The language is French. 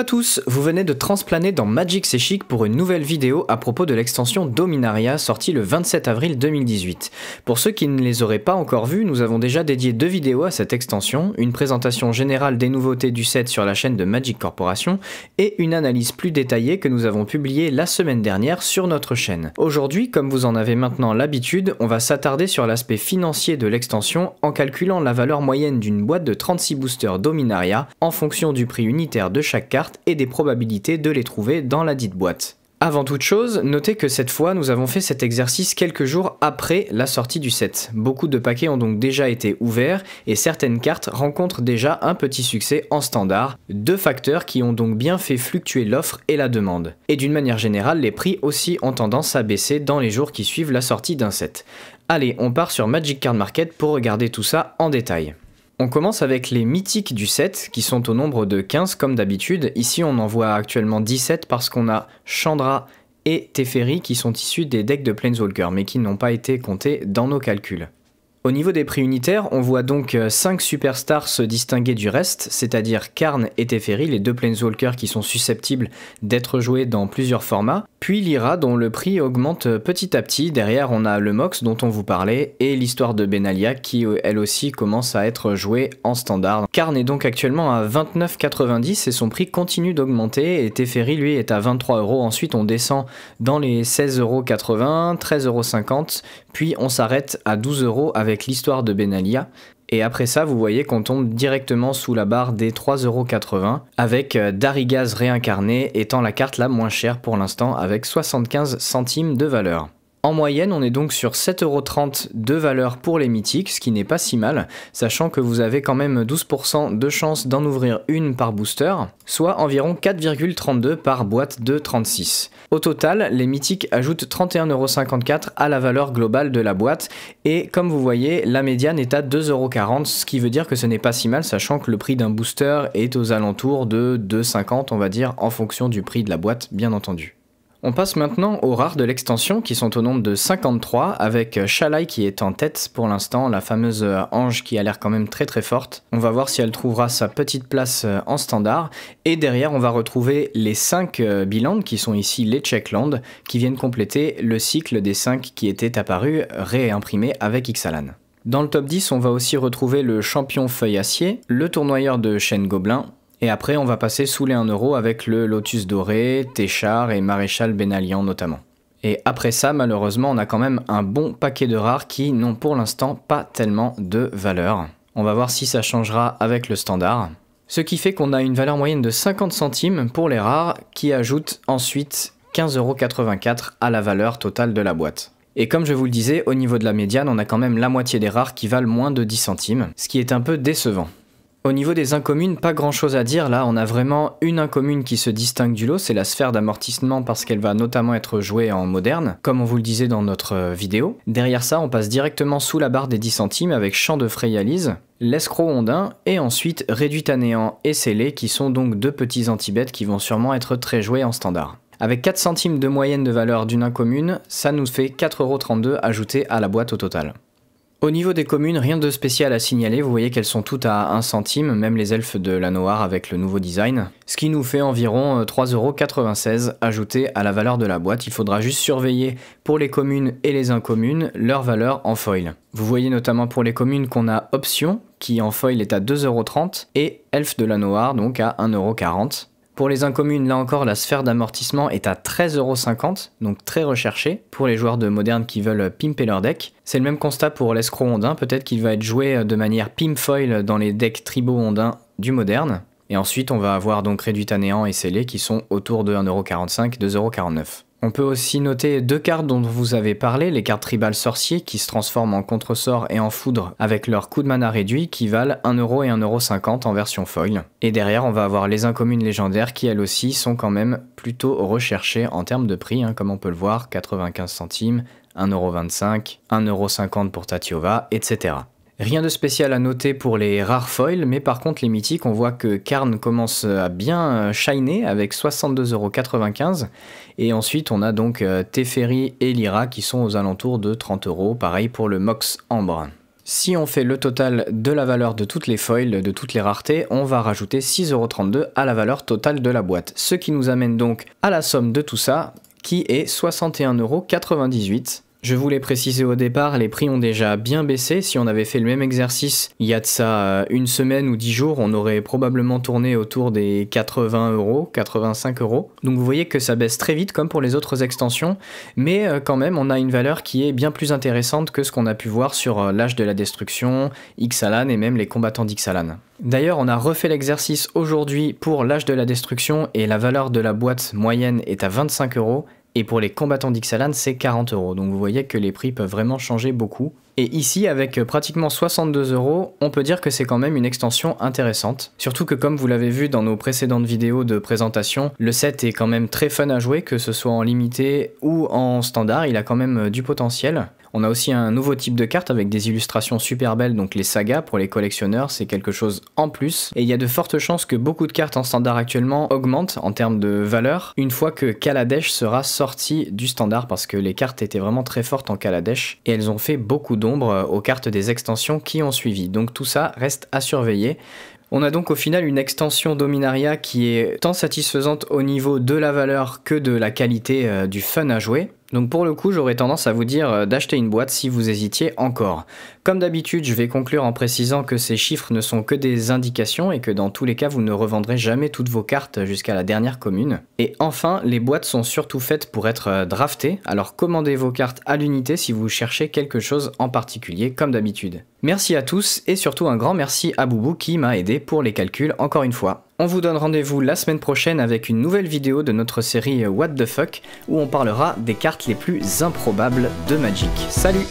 à tous, vous venez de transplaner dans Magic C'est pour une nouvelle vidéo à propos de l'extension Dominaria sortie le 27 avril 2018. Pour ceux qui ne les auraient pas encore vus, nous avons déjà dédié deux vidéos à cette extension, une présentation générale des nouveautés du set sur la chaîne de Magic Corporation et une analyse plus détaillée que nous avons publiée la semaine dernière sur notre chaîne. Aujourd'hui, comme vous en avez maintenant l'habitude, on va s'attarder sur l'aspect financier de l'extension en calculant la valeur moyenne d'une boîte de 36 boosters Dominaria en fonction du prix unitaire de chaque carte et des probabilités de les trouver dans la dite boîte. Avant toute chose, notez que cette fois, nous avons fait cet exercice quelques jours après la sortie du set. Beaucoup de paquets ont donc déjà été ouverts et certaines cartes rencontrent déjà un petit succès en standard, deux facteurs qui ont donc bien fait fluctuer l'offre et la demande. Et d'une manière générale, les prix aussi ont tendance à baisser dans les jours qui suivent la sortie d'un set. Allez, on part sur Magic Card Market pour regarder tout ça en détail. On commence avec les mythiques du set, qui sont au nombre de 15 comme d'habitude. Ici, on en voit actuellement 17 parce qu'on a Chandra et Teferi qui sont issus des decks de Planeswalker, mais qui n'ont pas été comptés dans nos calculs. Au niveau des prix unitaires, on voit donc 5 euh, superstars se distinguer du reste, c'est-à-dire Karn et Teferi, les deux Planeswalkers qui sont susceptibles d'être joués dans plusieurs formats. Puis l'IRA dont le prix augmente petit à petit. Derrière, on a le MOX dont on vous parlait et l'histoire de Benalia qui, euh, elle aussi, commence à être jouée en standard. Karn est donc actuellement à 29,90 et son prix continue d'augmenter. Et Teferi, lui, est à 23 euros. Ensuite, on descend dans les 16,80 13,50 puis on s'arrête à 12 euros avec l'histoire de Benalia et après ça, vous voyez qu'on tombe directement sous la barre des 3,80€ avec euh, Darigaz réincarné étant la carte la moins chère pour l'instant avec 75 centimes de valeur. En moyenne, on est donc sur 7,30€ de valeur pour les mythiques, ce qui n'est pas si mal, sachant que vous avez quand même 12% de chance d'en ouvrir une par booster, soit environ 4,32€ par boîte de 36. Au total, les mythiques ajoutent 31,54€ à la valeur globale de la boîte, et comme vous voyez, la médiane est à 2,40€, ce qui veut dire que ce n'est pas si mal, sachant que le prix d'un booster est aux alentours de 2,50€, on va dire, en fonction du prix de la boîte, bien entendu. On passe maintenant aux rares de l'extension qui sont au nombre de 53 avec euh, Shalai qui est en tête pour l'instant, la fameuse euh, ange qui a l'air quand même très très forte. On va voir si elle trouvera sa petite place euh, en standard et derrière on va retrouver les 5 bilans qui sont ici les Checklands qui viennent compléter le cycle des 5 qui étaient apparus réimprimés avec Xalan. Dans le top 10, on va aussi retrouver le champion feuille acier, le tournoyeur de chaîne gobelin, et après, on va passer sous les 1 avec le Lotus Doré, Téchar et Maréchal Benalian notamment. Et après ça, malheureusement, on a quand même un bon paquet de rares qui n'ont pour l'instant pas tellement de valeur. On va voir si ça changera avec le standard. Ce qui fait qu'on a une valeur moyenne de 50 centimes pour les rares qui ajoutent ensuite 15,84€ à la valeur totale de la boîte. Et comme je vous le disais, au niveau de la médiane, on a quand même la moitié des rares qui valent moins de 10 centimes, ce qui est un peu décevant. Au niveau des incommunes, pas grand chose à dire. Là, on a vraiment une incommune qui se distingue du lot, c'est la sphère d'amortissement parce qu'elle va notamment être jouée en moderne, comme on vous le disait dans notre euh, vidéo. Derrière ça, on passe directement sous la barre des 10 centimes avec champ de Freyalise, l'escroc ondin et ensuite réduite à néant et scellé qui sont donc deux petits antibêtes qui vont sûrement être très joués en standard. Avec 4 centimes de moyenne de valeur d'une incommune, ça nous fait 4,32€ ajouté à la boîte au total. Au niveau des communes, rien de spécial à signaler, vous voyez qu'elles sont toutes à 1 centime, même les elfes de la Noire avec le nouveau design, ce qui nous fait environ 3,96€ euh, ajouté à la valeur de la boîte, il faudra juste surveiller pour les communes et les incommunes leur valeur en foil. Vous voyez notamment pour les communes qu'on a Option, qui en foil est à 2,30€ et Elfes de la Noire donc à 1,40€. Pour les incommunes, là encore, la sphère d'amortissement est à 13,50€, donc très recherchée pour les joueurs de moderne qui veulent pimper leur deck. C'est le même constat pour l'escroc peut-être qu'il va être joué euh, de manière pimfoil dans les decks tribaux ondins du moderne. Et ensuite, on va avoir donc réduit à néant et scellé qui sont autour de 1,45€, 2,49€. On peut aussi noter deux cartes dont vous avez parlé, les cartes tribales sorciers qui se transforment en contresort et en foudre avec leur coûts de mana réduit qui valent 1€ et 1,50€ en version foil. Et derrière on va avoir les incommunes légendaires qui elles aussi sont quand même plutôt recherchées en termes de prix, hein, comme on peut le voir, 95 centimes, 1,25€, 1,50€ pour Tatiova, etc. Rien de spécial à noter pour les rares foils, mais par contre les mythiques, on voit que Karn commence à bien euh, shiner avec 62,95€. Et ensuite on a donc euh, Teferi et Lyra qui sont aux alentours de 30€, pareil pour le Mox Ambre. Si on fait le total de la valeur de toutes les foils, de toutes les raretés, on va rajouter 6,32€ à la valeur totale de la boîte. Ce qui nous amène donc à la somme de tout ça, qui est 61,98€. Je voulais préciser au départ, les prix ont déjà bien baissé. Si on avait fait le même exercice il y a de ça euh, une semaine ou dix jours, on aurait probablement tourné autour des 80 euros, 85 euros. Donc vous voyez que ça baisse très vite comme pour les autres extensions, mais euh, quand même on a une valeur qui est bien plus intéressante que ce qu'on a pu voir sur euh, l'âge de la destruction, Xalan et même les combattants d'Xalan. D'ailleurs, on a refait l'exercice aujourd'hui pour l'âge de la destruction et la valeur de la boîte moyenne est à 25 euros et pour les combattants d'Ixalan, c'est 40 euros. Donc vous voyez que les prix peuvent vraiment changer beaucoup. Et ici, avec euh, pratiquement 62 euros, on peut dire que c'est quand même une extension intéressante. Surtout que comme vous l'avez vu dans nos précédentes vidéos de présentation, le set est quand même très fun à jouer, que ce soit en limité ou en standard, il a quand même euh, du potentiel. On a aussi un nouveau type de carte avec des illustrations super belles, donc les sagas pour les collectionneurs, c'est quelque chose en plus. Et il y a de fortes chances que beaucoup de cartes en standard actuellement augmentent en termes de valeur une fois que Kaladesh sera sorti du standard parce que les cartes étaient vraiment très fortes en Kaladesh et elles ont fait beaucoup d'ombre euh, aux cartes des extensions qui ont suivi. Donc tout ça reste à surveiller. On a donc au final une extension Dominaria qui est tant satisfaisante au niveau de la valeur que de la qualité euh, du fun à jouer. Donc pour le coup, j'aurais tendance à vous dire euh, d'acheter une boîte si vous hésitiez encore. Comme d'habitude, je vais conclure en précisant que ces chiffres ne sont que des indications et que dans tous les cas, vous ne revendrez jamais toutes vos cartes jusqu'à la dernière commune. Et enfin, les boîtes sont surtout faites pour être euh, draftées, alors commandez vos cartes à l'unité si vous cherchez quelque chose en particulier, comme d'habitude. Merci à tous et surtout un grand merci à Boubou qui m'a aidé pour les calculs encore une fois. On vous donne rendez-vous la semaine prochaine avec une nouvelle vidéo de notre série What the Fuck, où on parlera des cartes les plus improbables de Magic. Salut